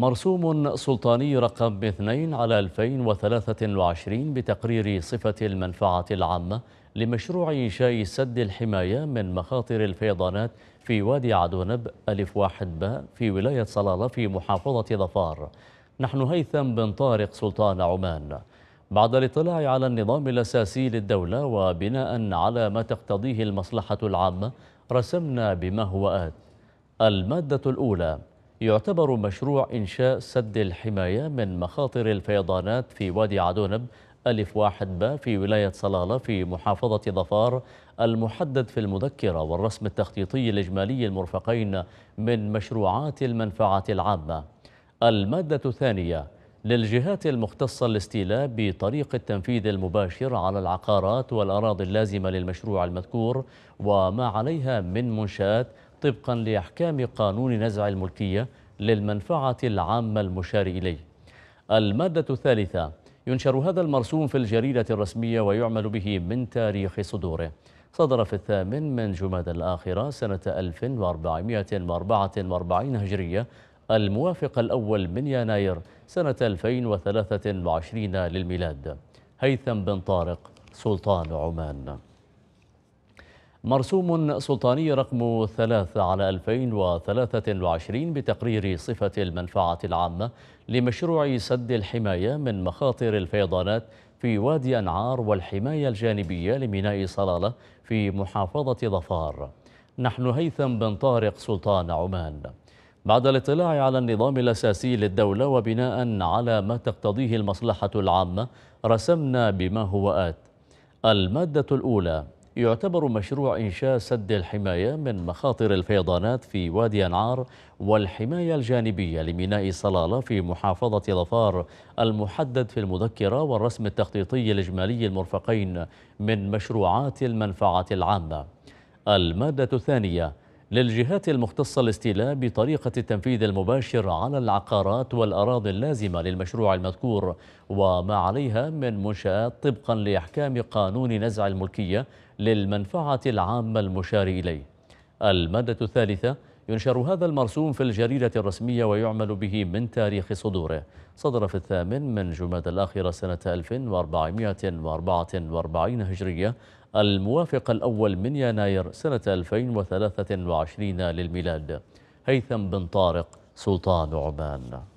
مرسوم سلطاني رقم 2 على 2023 بتقرير صفة المنفعة العامة لمشروع إنشاء سد الحماية من مخاطر الفيضانات في وادي عدونب ألف واحد باء في ولاية صلالة في محافظة ظفار نحن هيثم بن طارق سلطان عمان بعد الاطلاع على النظام الأساسي للدولة وبناء على ما تقتضيه المصلحة العامة رسمنا بما هو آت المادة الأولى يعتبر مشروع إنشاء سد الحماية من مخاطر الفيضانات في وادي عدونب ألف واحد با في ولاية صلالة في محافظة ظفار المحدد في المذكرة والرسم التخطيطي الإجمالي المرفقين من مشروعات المنفعة العامة المادة الثانية للجهات المختصة الاستيلاء بطريق التنفيذ المباشر على العقارات والأراضي اللازمة للمشروع المذكور وما عليها من منشآت طبقا لأحكام قانون نزع الملكية للمنفعة العامة المشار إليه المادة الثالثة ينشر هذا المرسوم في الجريدة الرسمية ويعمل به من تاريخ صدوره صدر في الثامن من جماد الآخرة سنة 1444 هجرية الموافق الأول من يناير سنة 2023 للميلاد هيثم بن طارق سلطان عمان مرسوم سلطاني رقم 3 على 2023 بتقرير صفة المنفعة العامة لمشروع سد الحماية من مخاطر الفيضانات في وادي أنعار والحماية الجانبية لميناء صلالة في محافظة ظفار نحن هيثم بن طارق سلطان عمان بعد الاطلاع على النظام الأساسي للدولة وبناء على ما تقتضيه المصلحة العامة رسمنا بما هو آت المادة الأولى يعتبر مشروع إنشاء سد الحماية من مخاطر الفيضانات في وادي أنعار والحماية الجانبية لميناء صلالة في محافظة ظفار المحدد في المذكرة والرسم التخطيطي الإجمالي المرفقين من مشروعات المنفعة العامة المادة الثانية للجهات المختصة الاستيلاء بطريقة التنفيذ المباشر على العقارات والأراضي اللازمة للمشروع المذكور وما عليها من منشآت طبقا لإحكام قانون نزع الملكية للمنفعة العامة المشار إليه المادة الثالثة ينشر هذا المرسوم في الجريدة الرسمية ويعمل به من تاريخ صدوره صدر في الثامن من جماد الآخرة سنة 1444 هجرية الموافق الأول من يناير سنة 2023 للميلاد هيثم بن طارق سلطان عمان